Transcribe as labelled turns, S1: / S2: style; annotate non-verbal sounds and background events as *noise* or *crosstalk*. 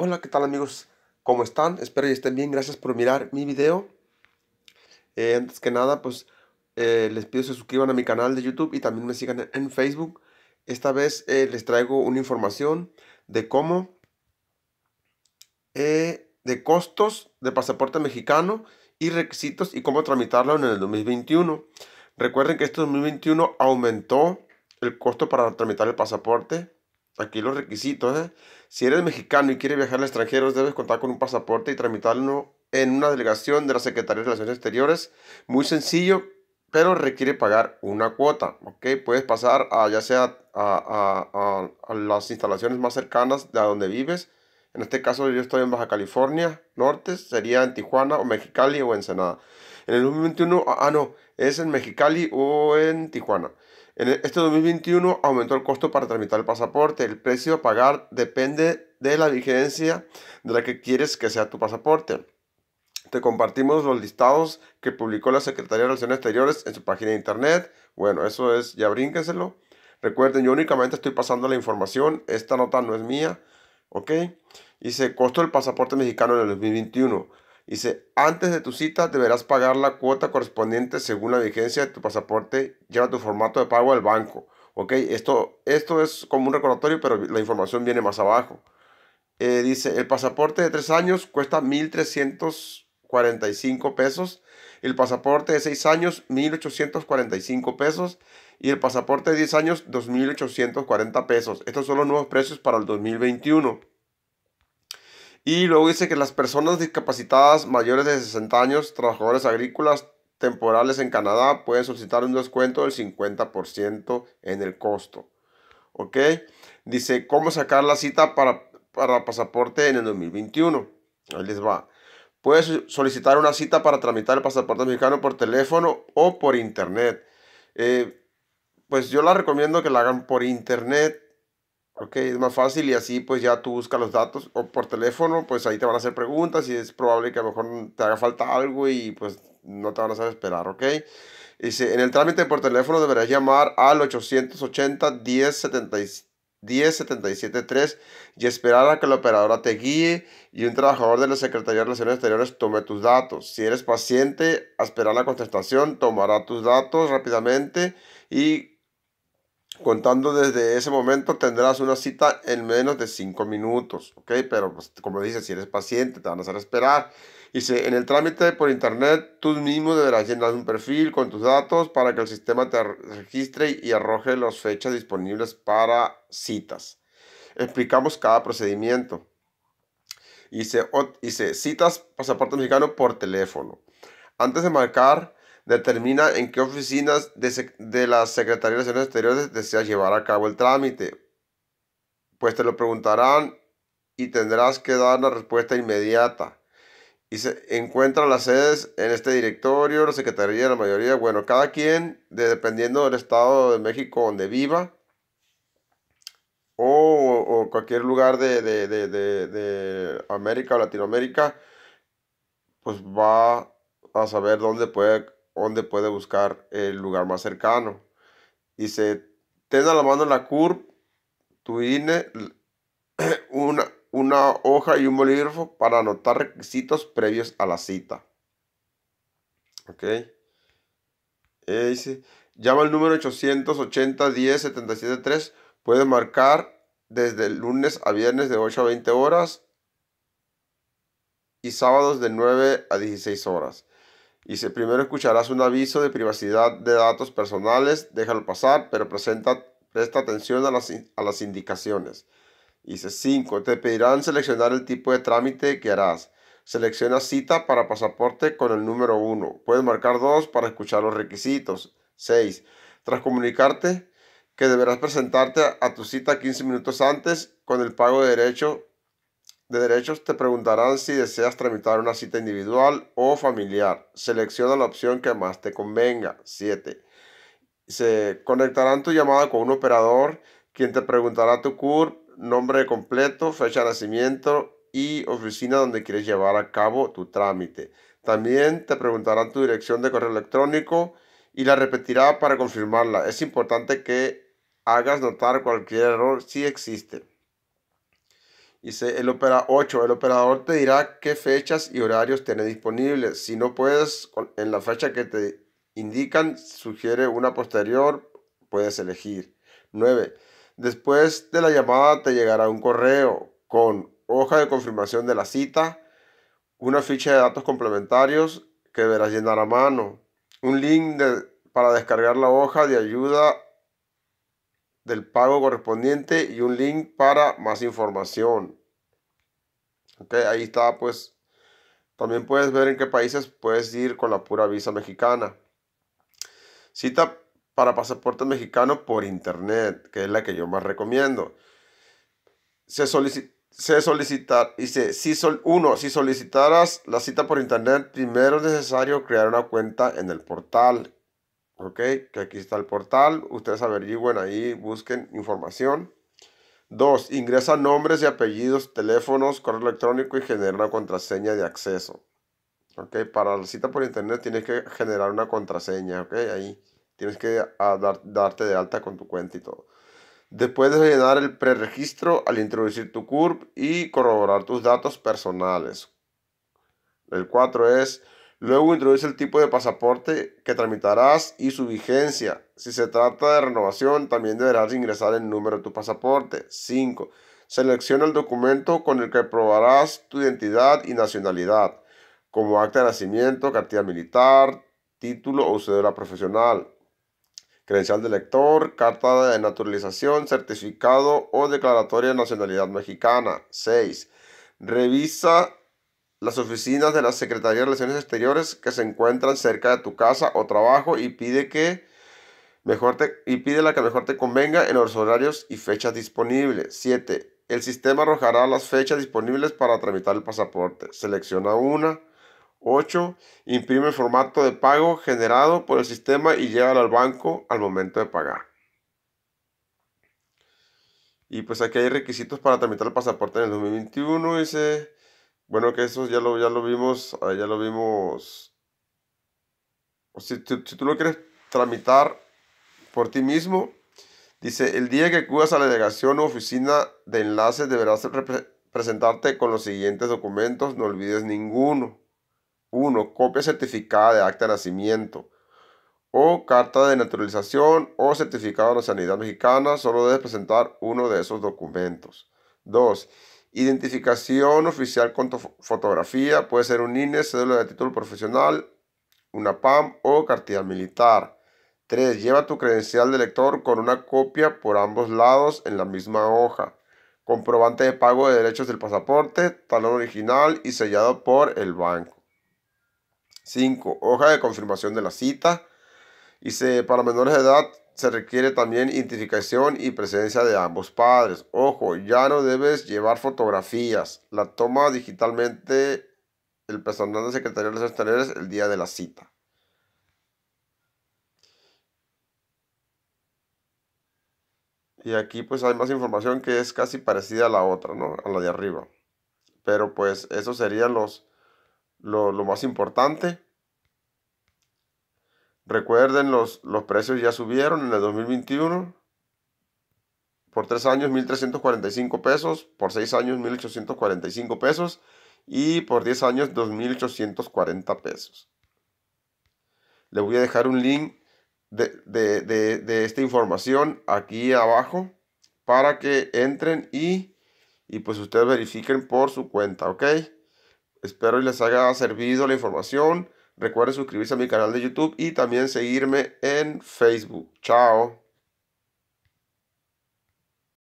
S1: Hola, ¿qué tal amigos? ¿Cómo están? Espero que estén bien. Gracias por mirar mi video. Eh, antes que nada, pues eh, les pido que se suscriban a mi canal de YouTube y también me sigan en Facebook. Esta vez eh, les traigo una información de cómo, de costos de pasaporte mexicano y requisitos y cómo tramitarlo en el 2021. Recuerden que este 2021 aumentó el costo para tramitar el pasaporte Aquí los requisitos, ¿eh? Si eres mexicano y quieres viajar al extranjero, debes contar con un pasaporte y tramitarlo en una delegación de la Secretaría de Relaciones Exteriores. Muy sencillo, pero requiere pagar una cuota. ¿ok? Puedes pasar a, ya sea a, las instalaciones más cercanas de donde vives. En este caso yo estoy en Baja California Norte, sería en Tijuana o Mexicali o Ensenada. En el 2021, ah, ah no, es en Mexicali o en Tijuana. En este 2021 aumentó el costo para tramitar el pasaporte. El precio a pagar depende de la vigencia de la que quieres que sea tu pasaporte. Te compartimos los listados que publicó la Secretaría de Relaciones Exteriores en su página de internet. Bueno, eso es, ya brínquenselo. Recuerden, yo únicamente estoy pasando la información. Esta nota no es mía. ¿Ok? se costó el pasaporte mexicano en el 2021. Dice, antes de tu cita deberás pagar la cuota correspondiente según la vigencia de tu pasaporte. Lleva tu formato de pago al banco. Ok, esto, esto es como un recordatorio, pero la información viene más abajo. Eh, dice, el pasaporte de 3 años cuesta 1.345 pesos. El pasaporte de seis años, 1.845 pesos. Y el pasaporte de 10 años, 2.840 pesos. Estos son los nuevos precios para el 2021. Y luego dice que las personas discapacitadas mayores de 60 años, trabajadores agrícolas temporales en Canadá, pueden solicitar un descuento del 50% en el costo. ¿Ok? Dice, ¿cómo sacar la cita para, pasaporte en el 2021? Ahí les va. Puedes solicitar una cita para tramitar el pasaporte mexicano por teléfono o por internet. Eh, pues yo la recomiendo que la hagan por internet Ok, es más fácil y así pues ya tú buscas los datos o por teléfono, pues ahí te van a hacer preguntas y es probable que a lo mejor te haga falta algo y pues no te van a hacer esperar, ok. Dice, en el trámite por teléfono deberás llamar al 880 1077 10 y esperar a que la operadora te guíe y un trabajador de la Secretaría de Relaciones Exteriores tome tus datos. Si eres paciente, esperar la contestación, tomará tus datos rápidamente y Contando desde ese momento tendrás una cita en menos de 5 minutos, ¿ok? Pero pues, como dice, si eres paciente te van a hacer esperar. Dice, en el trámite por internet tú mismo deberás llenar un perfil con tus datos para que el sistema te registre y arroje las fechas disponibles para citas. Explicamos cada procedimiento. Dice, dice citas pasaporte mexicano por teléfono. Antes de marcar determina en qué oficinas de, de la Secretaría de Relaciones Exteriores deseas llevar a cabo el trámite. Pues te lo preguntarán y tendrás que dar la respuesta inmediata. Y se encuentran las sedes en este directorio, la Secretaría, la mayoría. Bueno, cada quien, dependiendo del estado de México donde viva, o, cualquier lugar de, de, América o Latinoamérica, pues va a saber dónde puede donde puede buscar el lugar más cercano. Dice, ten a la mano la CURP, tu INE, *clears throat* una, una hoja y un bolígrafo para anotar requisitos previos a la cita. Ok. Eh, dice, llama al número 880 10 773. Puede marcar desde el lunes a viernes de 8 a 20 horas y sábados de 9 a 16 horas. Dice, primero escucharás un aviso de privacidad de datos personales, déjalo pasar, pero presta atención a las, a las indicaciones. Dice 5. Te pedirán seleccionar el tipo de trámite que harás. Selecciona cita para pasaporte con el número 1. Puedes marcar 2 para escuchar los requisitos. 6. Tras comunicarte que deberás presentarte a tu cita 15 minutos antes con el pago de derecho de Derechos te preguntarán si deseas tramitar una cita individual o familiar. Selecciona la opción que más te convenga. 7. Se conectarán tu llamada con un operador quien te preguntará tu CURP, nombre completo, fecha de nacimiento y oficina donde quieres llevar a cabo tu trámite. También te preguntarán tu dirección de correo electrónico y la repetirá para confirmarla. Es importante que hagas notar cualquier error si existe. Dice, el opera 8, el operador te dirá qué fechas y horarios tiene disponibles. Si no puedes, en la fecha que te indican, sugiere una posterior, puedes elegir. 9. Después de la llamada te llegará un correo con hoja de confirmación de la cita, una ficha de datos complementarios que deberás llenar a mano, un link para descargar la hoja de ayuda del pago correspondiente y un link para más información. Okay, ahí está, pues también puedes ver en qué países puedes ir con la pura visa mexicana. Cita para pasaporte mexicano por internet, que es la que yo más recomiendo. Se, solicita, se solicitar, si sol, uno, si solicitaras la cita por internet, primero es necesario crear una cuenta en el portal ok, que aquí está el portal, ustedes averigüen ahí, busquen información. Dos, ingresa nombres y apellidos, teléfonos, correo electrónico y genera una contraseña de acceso. Ok, para la cita por internet tienes que generar una contraseña, ok, ahí tienes que ah, darte de alta con tu cuenta y todo. Después de llenar el preregistro al introducir tu CURP y corroborar tus datos personales. El 4 es Luego introduce el tipo de pasaporte que tramitarás y su vigencia. Si se trata de renovación, también deberás ingresar el número de tu pasaporte. 5. Selecciona el documento con el que probarás tu identidad y nacionalidad, como acta de nacimiento, cartilla militar, título o cédula profesional, credencial de lector, carta de naturalización, certificado o declaratoria de nacionalidad mexicana. 6. Revisa las oficinas de la Secretaría de Relaciones Exteriores que se encuentran cerca de tu casa o trabajo y pide que mejor te, y pide la que mejor te convenga en los horarios y fechas disponibles. 7. El sistema arrojará las fechas disponibles para tramitar el pasaporte. Selecciona una. 8. Imprime el formato de pago generado por el sistema y llévalo al banco al momento de pagar. Y pues aquí hay requisitos para tramitar el pasaporte en el 2021. Dice bueno, que eso ya lo, ya lo vimos, ah, ya lo vimos. si, tú lo quieres tramitar por ti mismo, dice, el día que acudas a la delegación o oficina de enlaces. deberás presentarte con los siguientes documentos, no olvides ninguno. 1. Copia certificada de acta de nacimiento o carta de naturalización o certificado de la sanidad mexicana, solo debes presentar uno de esos documentos. Dos... Identificación oficial con tu fotografía puede ser un INE, cédula de título profesional, una PAM o cartilla militar. 3. Lleva tu credencial de lector con una copia por ambos lados en la misma hoja. Comprobante de pago de derechos del pasaporte, talón original y sellado por el banco. 5. Hoja de confirmación de la cita. Y para menores de edad se requiere también identificación y presencia de ambos padres. Ojo, ya no debes llevar fotografías. La toma digitalmente el personal de Secretaría de los Exteriores el día de la cita. Y aquí pues hay más información que es casi parecida a la otra, ¿no? A la de arriba. Pero pues eso sería los, lo, lo más importante. Recuerden, los, los precios ya subieron en el 2021. Por tres años 1.345 pesos, por seis años 1.845 pesos y por 10 años 2.840 pesos. Les voy a dejar un link de, esta información aquí abajo para que entren y, y pues ustedes verifiquen por su cuenta, ¿ok? Espero les haya servido la información. Recuerden suscribirse a mi canal de YouTube y también seguirme en Facebook. Chao.